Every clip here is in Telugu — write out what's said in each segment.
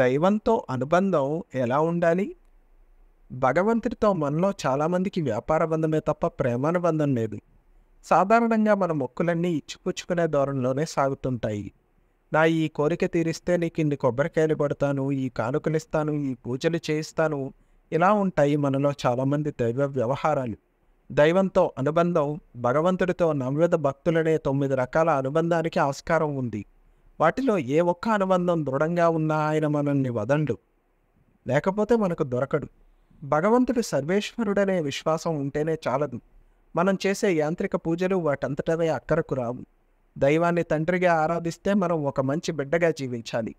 దైవంతో అనుబంధం ఎలా ఉండాలి భగవంతుడితో మనలో చాలామందికి వ్యాపార బంధమే తప్ప ప్రేమానుబంధం లేదు సాధారణంగా మన మొక్కులన్నీ ఇచ్చిపుచ్చుకునే ధోరణిలోనే సాగుతుంటాయి నా ఈ కోరిక తీరిస్తే నీకు ఇన్ని కొబ్బరికాయలు పడతాను ఈ కానుకలిస్తాను ఈ పూజలు చేయిస్తాను ఇలా ఉంటాయి మనలో చాలామంది దైవ వ్యవహారాలు దైవంతో అనుబంధం భగవంతుడితో నవ్యద భక్తులనే తొమ్మిది రకాల అనుబంధానికి ఆస్కారం ఉంది వాటిలో ఏ ఒక్క అనుబంధం దృఢంగా ఉన్నా ఆయన మనల్ని వదండు లేకపోతే మనకు దొరకడు భగవంతుడు సర్వేశ్వరుడనే విశ్వాసం ఉంటేనే చాలదు మనం చేసే యాంత్రిక పూజలు వాటంతటవే అక్కరకు రావు దైవాన్ని తండ్రిగా ఆరాధిస్తే మనం ఒక మంచి బిడ్డగా జీవించాలి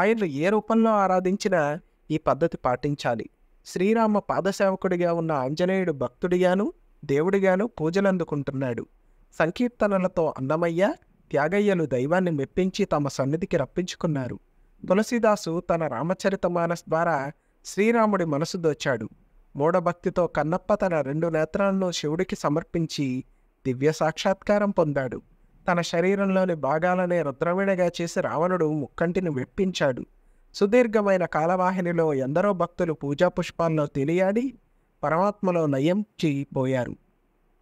ఆయన్ను ఏ రూపంలో ఆరాధించినా ఈ పద్ధతి పాటించాలి శ్రీరామ పాదసేవకుడిగా ఉన్న ఆంజనేయుడు భక్తుడిగాను దేవుడిగాను పూజలందుకుంటున్నాడు సంకీర్తనలతో అన్నమయ్య త్యాగయ్యను దైవాన్ని మెప్పించి తమ సన్నిధికి రప్పించుకున్నారు తులసీదాసు తన రామచరిత మానస్ ద్వారా శ్రీరాముడి మనసు దోచాడు మూఢభక్తితో కన్నప్ప తన రెండు నేత్రాలను శివుడికి సమర్పించి దివ్య సాక్షాత్కారం పొందాడు తన శరీరంలోని భాగాలనే రుద్రవీణగా చేసి రావణుడు ముక్కంటిని వెప్పించాడు సుదీర్ఘమైన కాలవాహినిలో ఎందరో భక్తులు పూజా పుష్పాల్లో తెలియాడి పరమాత్మలో నయం చేయిపోయారు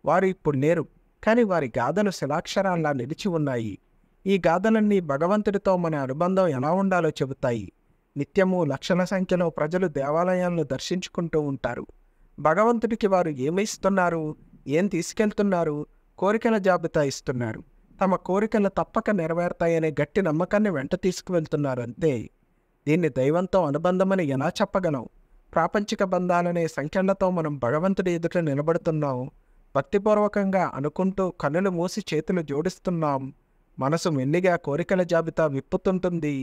వారు ఇప్పుడు నేరు కానీ వారి గాథలు శిలాక్షరాల్లా నిలిచి ఉన్నాయి ఈ గాథలన్నీ భగవంతుడితో మన అనుబంధం ఎలా ఉండాలో చెబుతాయి నిత్యము లక్షల సంఖ్యలో ప్రజలు దేవాలయాలను దర్శించుకుంటూ ఉంటారు భగవంతుడికి వారు ఏమిస్తున్నారు ఏం తీసుకెళ్తున్నారు కోరికల జాబితా ఇస్తున్నారు తమ కోరికలు తప్పక నెరవేరుతాయనే గట్టి నమ్మకాన్ని వెంట తీసుకువెళ్తున్నారు అంతే దీన్ని దైవంతో అనుబంధమని ఎలా చెప్పగలం ప్రాపంచిక బంధాలనే సంఖ్యలతో మనం భగవంతుడి ఎదుట నిలబడుతున్నాం భక్తిపూర్వకంగా అనుకుంటూ కన్నులు మూసి చేతులు జోడిస్తున్నాం మనసు మెల్లిగా కోరికల జాబితా విప్పుతుంటుంది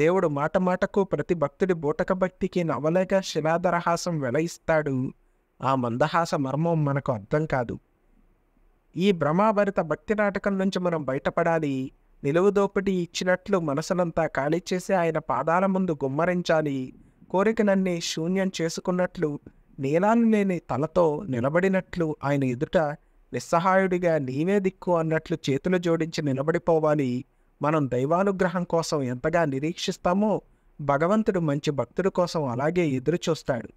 దేవుడు మాట మాటకు ప్రతి భక్తుడి బూటక భక్తికి నవలేక శిలాధరహాసం వెలయిస్తాడు ఆ మందహాస మర్మం మనకు అర్థం కాదు ఈ భ్రమాభరిత భక్తి నాటకం నుంచి మనం బయటపడాలి నిలువు దోపిడీ ఇచ్చినట్లు మనసునంతా ఖాళీ చేసి ఆయన పాదాల ముందు గుమ్మరించాలి కోరికనన్నీ శూన్యం చేసుకున్నట్లు నేనాను నేను తలతో నిలబడినట్లు ఆయన ఎదుట నిస్సహాయుడిగా నీవే దిక్కు అన్నట్లు చేతులు జోడించి నిలబడిపోవాలి మనం దైవానుగ్రహం కోసం ఎంతగా నిరీక్షిస్తామో భగవంతుడు మంచి భక్తుడి కోసం అలాగే ఎదురు చూస్తాడు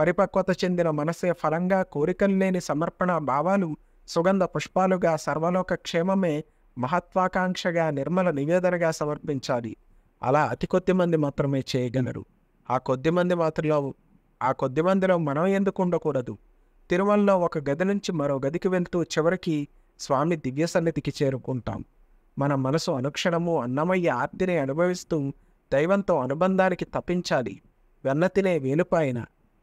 పరిపక్వత చెందిన మనసే ఫలంగా కోరికలు లేని సమర్పణ భావాలు సుగంధ పుష్పాలుగా సర్వలోక క్షేమమే మహత్వాకాంక్షగా నిర్మల నివేదనగా సమర్పించాలి అలా అతి కొద్ది మంది మాత్రమే చేయగలరు ఆ కొద్ది మంది మాత్రలో ఆ కొద్ది మందిలో మనం ఎందుకు ఉండకూడదు తిరుమలలో ఒక గది నుంచి మరో గదికి వెళ్తూ చివరికి స్వామి దివ్య సన్నిధికి చేరుకుంటాం మన మనసు అనుక్షణము అన్నమయ్య ఆర్తిని అనుభవిస్తూ దైవంతో అనుబంధానికి తప్పించాలి వెన్న తినే వేలుపాయన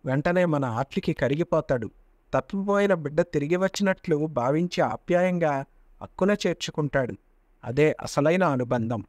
వెంటనే మన ఆర్తికి కరిగిపోతాడు తప్పిపోయిన బిడ్డ తిరిగి వచ్చినట్లు భావించి ఆప్యాయంగా హక్కున చేర్చుకుంటాడు అదే అసలైన అనుబంధం